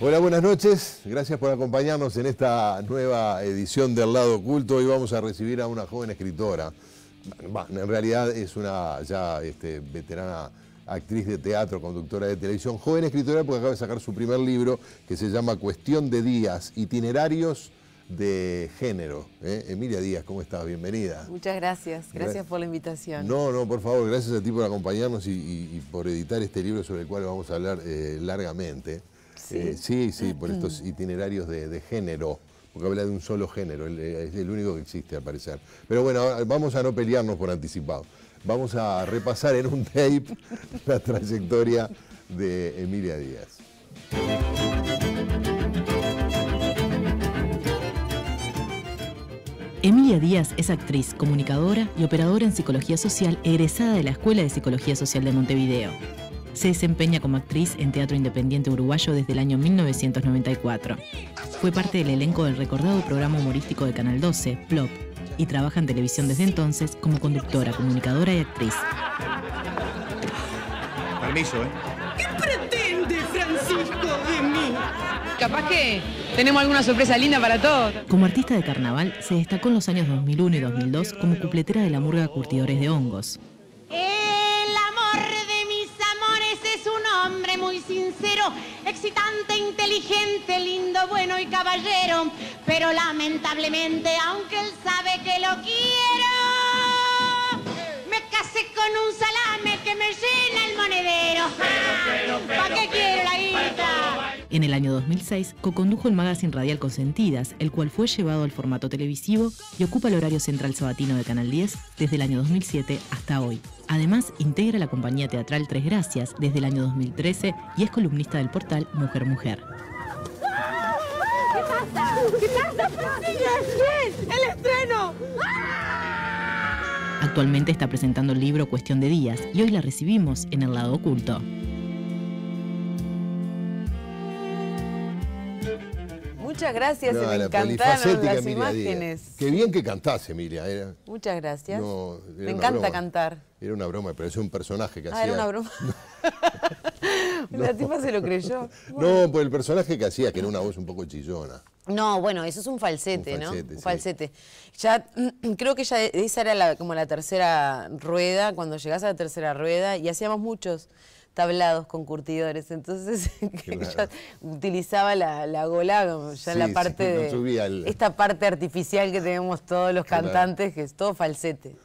Hola, buenas noches. Gracias por acompañarnos en esta nueva edición del Lado Oculto. Hoy vamos a recibir a una joven escritora. En realidad es una ya este, veterana actriz de teatro, conductora de televisión, joven escritora porque acaba de sacar su primer libro que se llama Cuestión de Días, itinerarios de género. ¿Eh? Emilia Díaz, ¿cómo estás? Bienvenida. Muchas gracias, gracias por la invitación. No, no, por favor, gracias a ti por acompañarnos y, por editar este libro sobre el cual vamos a hablar eh, largamente. Eh, sí, sí, por estos itinerarios de, de, género, porque habla de un solo género, es el único que existe al parecer. Pero bueno, vamos a no pelearnos por anticipado. Vamos a repasar en un tape la trayectoria de Emilia Díaz. Emilia Díaz es actriz, comunicadora y operadora en psicología social egresada de la Escuela de Psicología Social de Montevideo se desempeña como actriz en Teatro Independiente Uruguayo desde el año 1994. Fue parte del elenco del recordado programa humorístico de Canal 12, Plop, y trabaja en televisión desde entonces como conductora, comunicadora y actriz. Permiso, ¿eh? ¿Qué pretende Francisco de mí? Capaz que tenemos alguna sorpresa linda para todos. Como artista de carnaval, se destacó en los años 2001 y 2002 como cupletera de la murga Curtidores de Hongos. inteligente, lindo, bueno y caballero, pero lamentablemente, aunque él sabe que lo quiero, En el año 2006 co-condujo el magazine radial Consentidas, el cual fue llevado al formato televisivo y ocupa el horario central sabatino de Canal 10 desde el año 2007 hasta hoy. Además, integra la compañía teatral Tres Gracias desde el año 2013 y es columnista del portal Mujer Mujer. ¡El estreno! Actualmente está presentando el libro Cuestión de Días y hoy la recibimos en El Lado Oculto. Muchas gracias, me encantaron las imágenes. Qué bien que cantás, Emilia. Muchas gracias. me encanta cantar. Era una broma, pero es un personaje que hacía. Ah, era una broma. La tipa se lo creyó. No, pues el personaje que hacía, que era una voz un poco chillona. No, bueno, eso es un falsete, ¿no? Un falsete. Ya, mm, creo que ya esa era como la tercera rueda, cuando llegás a la tercera rueda, y hacíamos muchos tablados con curtidores. Entonces yo utilizaba la, la gola, ya la parte de, esta parte artificial que tenemos todos los cantantes, que es todo falsete.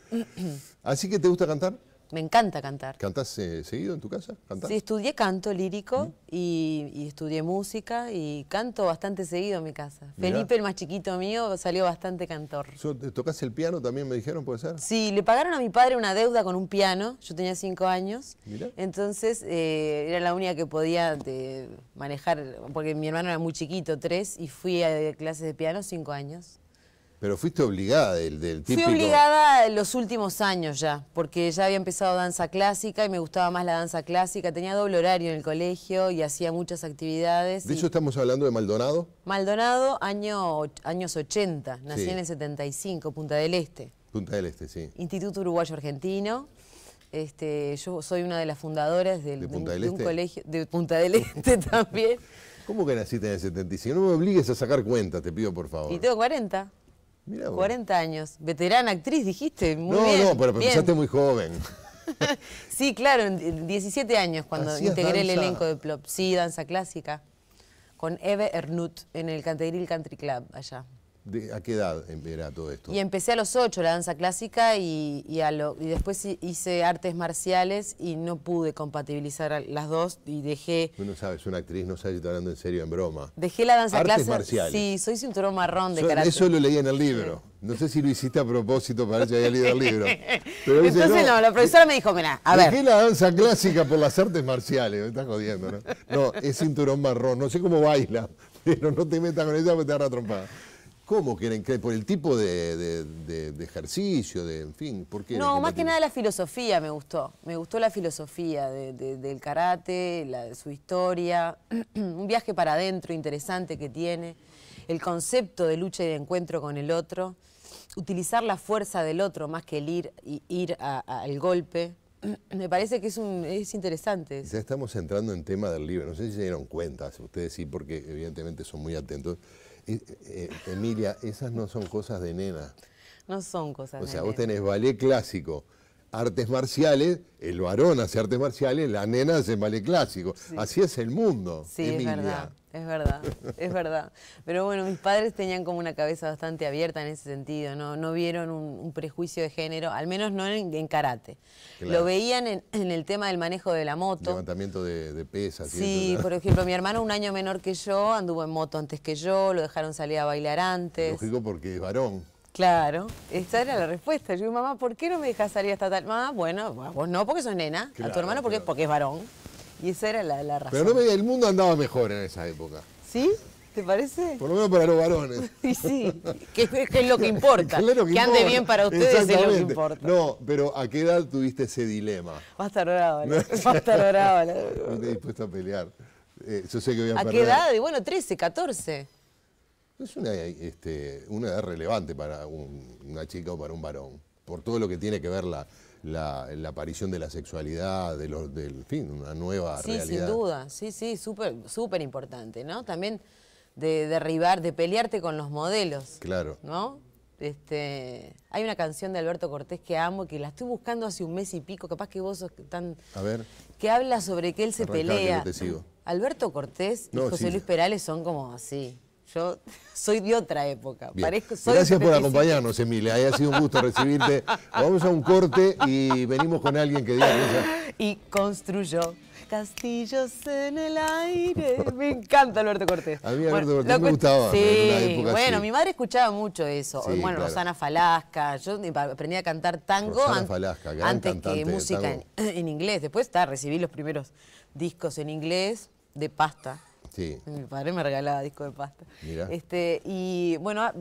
¿Así que te gusta cantar? Me encanta cantar. ¿Cantas eh, seguido en tu casa? Sí, estudié canto lírico mm. y, estudié música y canto bastante seguido en mi casa. Felipe, el más chiquito mío, salió bastante cantor. Eh, tocaste el piano también, me dijeron, puede ser? Sí, le pagaron a mi padre una deuda con un piano. Yo tenía cinco años. Entonces eh, era la única que podía manejar, porque mi hermano era muy chiquito, tres, y fui a, a clases de piano cinco años. Pero fuiste obligada del, del típico... Fui obligada los últimos años ya, porque ya había empezado danza clásica y me gustaba más la danza clásica. Tenía doble horario en el colegio y hacía muchas actividades. ¿De eso estamos hablando de Maldonado? Maldonado, año, años 80. Nací en el 75, Punta del Este. Punta del Este, sí. Instituto Uruguayo Argentino. Este, yo soy una de las fundadoras del, ¿De, Punta del un este? colegio de Punta del Este también. ¿Cómo que naciste en el 75? No me obligues a sacar cuenta, te pido por favor. Y tengo 40. 40 años, veterana actriz, dijiste. no, no, pero empezaste muy joven. sí, claro, en 17 años cuando integré el elenco de Plop. Sí, danza clásica, con Eve Ernut en el Canteril Country Club allá. ¿A qué edad era todo esto? Y empecé a los ocho la danza clásica y, después hice artes marciales y no pude compatibilizar las dos y dejé... Bueno, no sabes, una actriz no sabe si está hablando en serio en broma. Dejé la danza clásica. Sí, soy cinturón marrón de so, carácter. Eso lo leí en el libro. No sé si lo hiciste a propósito para que había leído el libro. Entonces no, la profesora me dijo, mira, a ver. Dejé la danza clásica por las artes marciales, me estás jodiendo, ¿no? No, es cinturón marrón, no sé cómo baila, pero no te metas con ella porque te agarra trompada. ¿Cómo Por el tipo de, ejercicio, de, en fin, No, más que nada la filosofía me gustó. Me gustó la filosofía del karate, su historia, un viaje para adentro interesante que tiene, el concepto de lucha y de encuentro con el otro, utilizar la fuerza del otro más que el ir, ir al golpe. Me parece que es, interesante. Ya estamos entrando en tema del libro. No sé si se dieron cuenta, ustedes sí, porque evidentemente son muy atentos. Eh, eh, Emilia, esas no son cosas de nena. No son cosas de o sea, vos tenés ballet clásico, artes marciales, el varón hace artes marciales, la nena hace ballet clásico. Así es el mundo. Sí, es verdad. Es verdad, es verdad. Pero bueno, mis padres tenían como una cabeza bastante abierta en ese sentido, no, no vieron un, prejuicio de género, al menos no en, karate. Lo veían en, el tema del manejo de la moto. Levantamiento de, pesas. Sí, por ejemplo, mi hermano un año menor que yo anduvo en moto antes que yo, lo dejaron salir a bailar antes. Lógico porque es varón. Claro, esa era la respuesta. Yo digo, mamá, ¿por qué no me dejas salir hasta tal? Mamá, bueno, vos no, porque sos nena, a tu hermano porque, porque es varón. Y esa era la, la razón. Pero no me, el mundo andaba mejor en esa época. ¿Sí? ¿Te parece? Por lo menos para los varones. Sí, sí, que, es lo que importa. que, ande bien para ustedes es lo que importa. No, pero ¿a qué edad tuviste ese dilema? Va a estar ¿no? va a No, dispuesto a pelear. Eh, yo sé que voy a, ¿A qué edad? Y bueno, 13, 14 es una, este, una edad relevante para una chica o para un varón, por todo lo que tiene que ver la, la, aparición de la sexualidad, de los, del fin, una nueva sí, sin duda, sí, sí, súper importante, ¿no? También de derribar, de pelearte con los modelos. Claro. ¿No? Este, hay una canción de Alberto Cortés que amo, que la estoy buscando hace un mes y pico, capaz que vos sos tan... A ver. Que habla sobre que él se pelea. Alberto Cortés y José Luis Perales son como así. Yo soy de otra época. Gracias por acompañarnos, Emilia. Ha sido un gusto recibirte. Vamos a un corte y venimos con alguien que diga. Y construyó castillos en el aire. Me encanta Alberto Cortés. A mí Alberto Cortés me gustaba. Sí, bueno, mi madre escuchaba mucho eso. bueno, Rosana Falasca. Yo aprendí a cantar tango antes que música en, en, inglés. Después está, recibí los primeros discos en inglés de pasta. Mi padre me regalaba disco de pasta. Este, y bueno, ah,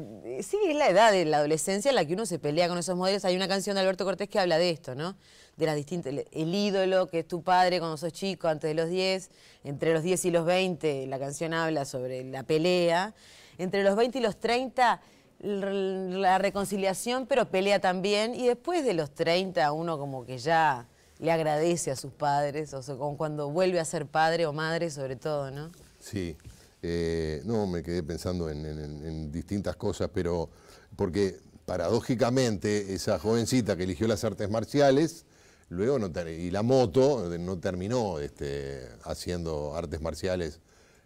sí, es la edad de la adolescencia en la que uno se pelea con esos modelos. Hay una canción de Alberto Cortés que habla de esto, ¿no? De las distintas. El ídolo que es tu padre cuando sos chico, antes de los 10, entre los 10 y los 20, la canción habla sobre la pelea. Entre los 20 y los 30, la reconciliación, pero pelea también. Y después de los 30, uno como que ya le agradece a sus padres, o sea, cuando vuelve a ser padre o madre sobre todo, ¿no? Sí, eh, no, me quedé pensando en, distintas cosas, pero porque paradójicamente esa jovencita que eligió las artes marciales, luego no y la moto eh, no terminó este, haciendo artes marciales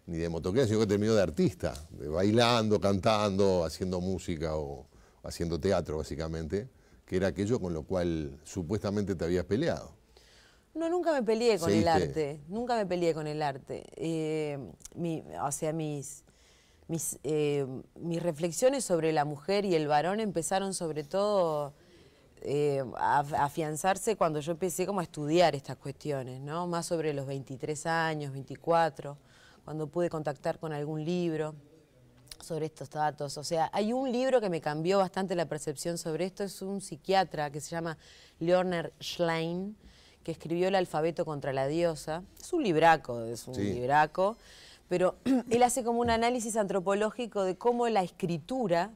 ni de motocicleta, sino que terminó de artista, bailando, cantando, haciendo música o haciendo teatro básicamente, que era aquello con lo cual supuestamente te habías peleado. No, nunca me peleé con el arte. Nunca me peleé con el arte. Eh, o sea, mis, eh, mis, reflexiones sobre la mujer y el varón empezaron sobre todo eh, a afianzarse cuando yo empecé como a estudiar estas cuestiones, ¿no? Más sobre los 23 años, 24, cuando pude contactar con algún libro sobre estos datos. O sea, hay un libro que me cambió bastante la percepción sobre esto, es un psiquiatra que se llama Leonard Schlein, que escribió El alfabeto contra la diosa. Es un libraco, es un libraco, pero él hace como un análisis antropológico de cómo la escritura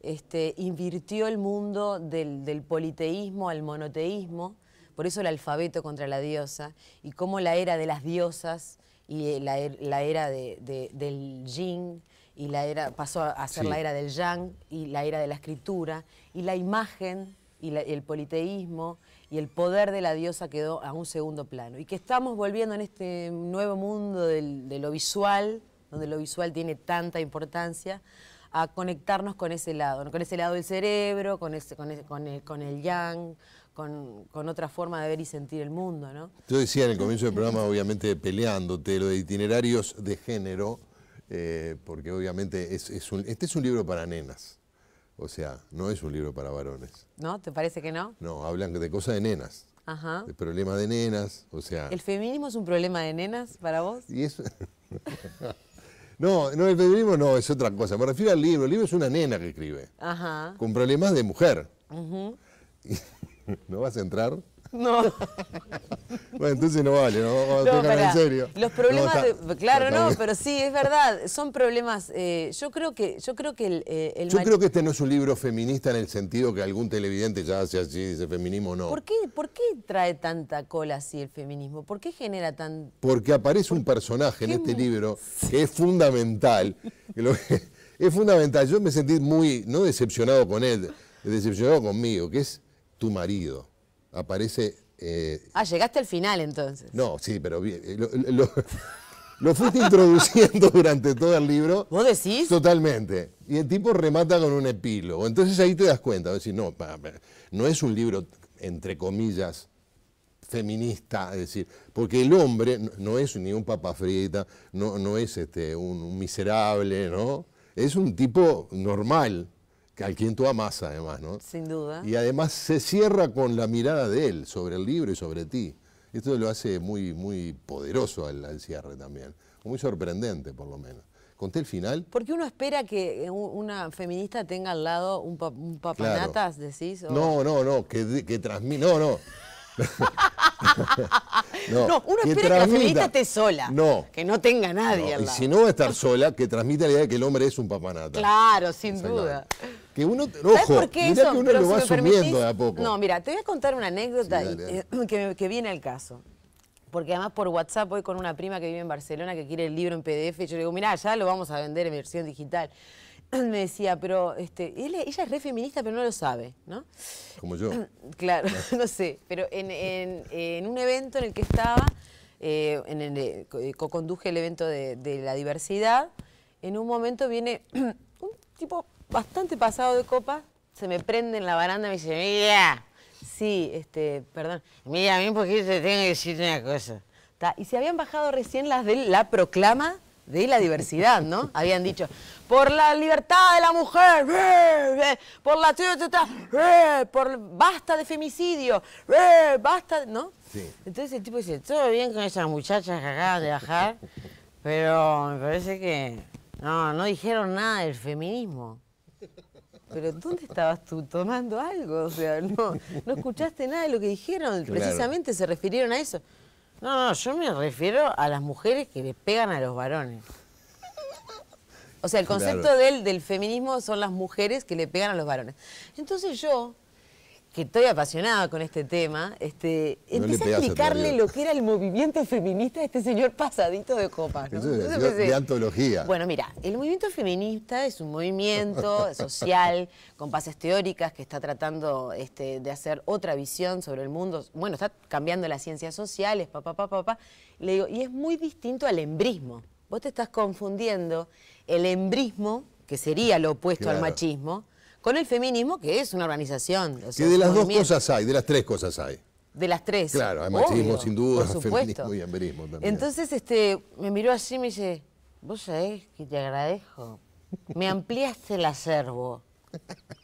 este, invirtió el mundo del, politeísmo al monoteísmo, por eso el alfabeto contra la diosa, y cómo la era de las diosas y eh, er, la, era del yin y la era, pasó a ser la era del yang y la era de la escritura y la imagen y el politeísmo y el poder de la diosa quedó a un segundo plano. Y que estamos volviendo en este nuevo mundo de lo visual, donde lo visual tiene tanta importancia, a conectarnos con ese lado, con ese lado del cerebro, con, con, el, yang, con, otra forma de ver y sentir el mundo, Yo decía en el comienzo del programa, obviamente peleándote, lo de itinerarios de género, eh, porque obviamente este es un libro para nenas. O sea, no es un libro para varones. ¿No? ¿Te parece que no? No, hablan de cosas de nenas. Ajá. De problemas de nenas, o sea... ¿El feminismo es un problema de nenas para vos? Y eso... no, no, el feminismo no, es otra cosa. Me refiero al libro. El libro es una nena que escribe. Ajá. Con problemas de mujer. Ajá. ¿No vas a entrar? No. bueno, entonces no vale, no, en serio. Los problemas, claro, no, pero sí, es verdad, son problemas. Eh, yo creo que, yo creo que el, eh, Yo creo que este no es un libro feminista en el sentido que algún televidente ya hace así, dice feminismo no. ¿Por qué, ¿Por qué trae tanta cola así el feminismo? ¿Por qué genera tan...? Porque aparece un personaje en este libro que es fundamental. es fundamental. Yo me sentí muy, no decepcionado con él, decepcionado conmigo, que es tu marido aparece... Eh, ah, llegaste al final entonces. No, sí, pero eh, lo, fuiste introduciendo durante todo el libro. ¿Vos decís? Totalmente. Y el tipo remata con un epílogo. Entonces ahí te das cuenta, decir, no, no es un libro, entre comillas, feminista, es decir, porque el hombre no es ni un papa frita, no, no es este, un, un miserable, ¿no? Es un tipo normal, al quien tú amas además, ¿no? Sin duda. Y además se cierra con la mirada de él sobre el libro y sobre ti. Esto lo hace muy, muy poderoso al, cierre también, muy sorprendente por lo menos. ¿Conté el final? Porque uno espera que eh, una feminista tenga al lado un, papanatas, decís. ¿o? No, no, no, que, que transmite, no, no. no, uno espera que la feminista esté sola. No. Que no tenga nadie. Y si no va a estar sola, que transmita la idea de que el hombre es un papanata. Claro, sin duda. Que uno, ojo, que uno lo va asumiendo de a poco. No, mira, te voy a contar una anécdota eh, Que, que viene al caso porque además por WhatsApp voy con una prima que vive en Barcelona que quiere el libro en PDF y yo le digo, mira ya lo vamos a vender en versión digital. me decía, pero este, ella es re feminista, pero no lo sabe, ¿no? Como yo. Claro, no sé. Pero en, un evento en el que estaba, eh, en el, eh, co-conduje el evento de, la diversidad, en un momento viene un tipo bastante pasado de copa, se me prende en la baranda y me dice, mira, sí, este, perdón, mira, a mí porque te tengo que decir una cosa. Y se habían bajado recién las de la proclama de la diversidad, ¿no? Habían dicho, por la libertad de la mujer, eh, eh, por la... Eh, por basta de femicidio, basta, ¿no? Entonces el tipo dice, todo bien con esas muchachas que acaban de bajar, pero me parece que no, no dijeron nada del feminismo. Pero ¿dónde estabas tú tomando algo? O sea, no, no escuchaste nada de lo que dijeron, precisamente se refirieron a eso. No, no, yo me refiero a las mujeres que le pegan a los varones. O sea, el concepto del feminismo son las mujeres que le pegan a los varones. Entonces yo, que estoy apasionada con este tema, este, a explicarle lo que era el movimiento feminista a este señor pasadito de copas. de, antología. Bueno, mira, el movimiento feminista es un movimiento social con bases teóricas que está tratando este, de hacer otra visión sobre el mundo. Bueno, está cambiando las ciencias sociales, papá, papá, papá. Le digo, y es muy distinto al embrismo. Vos te estás confundiendo el embrismo, que sería lo opuesto al machismo, con el feminismo, que es una organización. que de las dos cosas hay, de las tres cosas hay. De las tres. Claro, hay machismo sin duda, feminismo y amberismo también. Entonces este, me miró así y me dice, vos sabés que te agradezco, me ampliaste el acervo.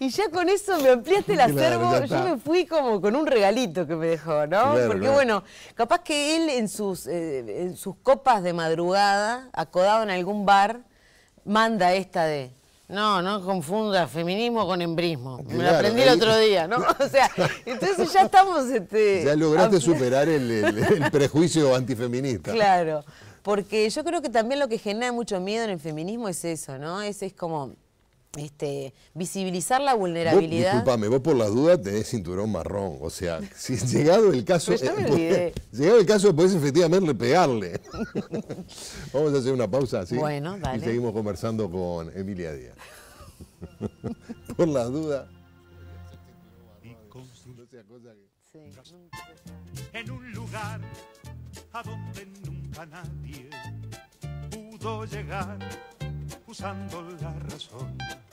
Y ya con eso me ampliaste el acervo, yo me fui como con un regalito que me dejó, ¿no? Porque bueno, capaz que él en sus, eh, en sus copas de madrugada, acodado en algún bar, manda esta de no, no confunda feminismo con embrismo. Me lo aprendí el otro día, ¿no? O sea, entonces ya estamos... Este, ya lograste superar el, el prejuicio antifeminista. Claro, porque yo creo que también lo que genera mucho miedo en el feminismo es eso, ¿no? Ese es como este, visibilizar la vulnerabilidad. disculpame, vos por las dudas tenés cinturón marrón. O sea, si llegado el caso. Eh, si pues, llegado el caso, podés efectivamente pegarle. Vamos a hacer una pausa así. Bueno, dale. Y seguimos conversando con Emilia Díaz. por las dudas. Sí. En un lugar a donde nunca nadie pudo llegar usando la razón.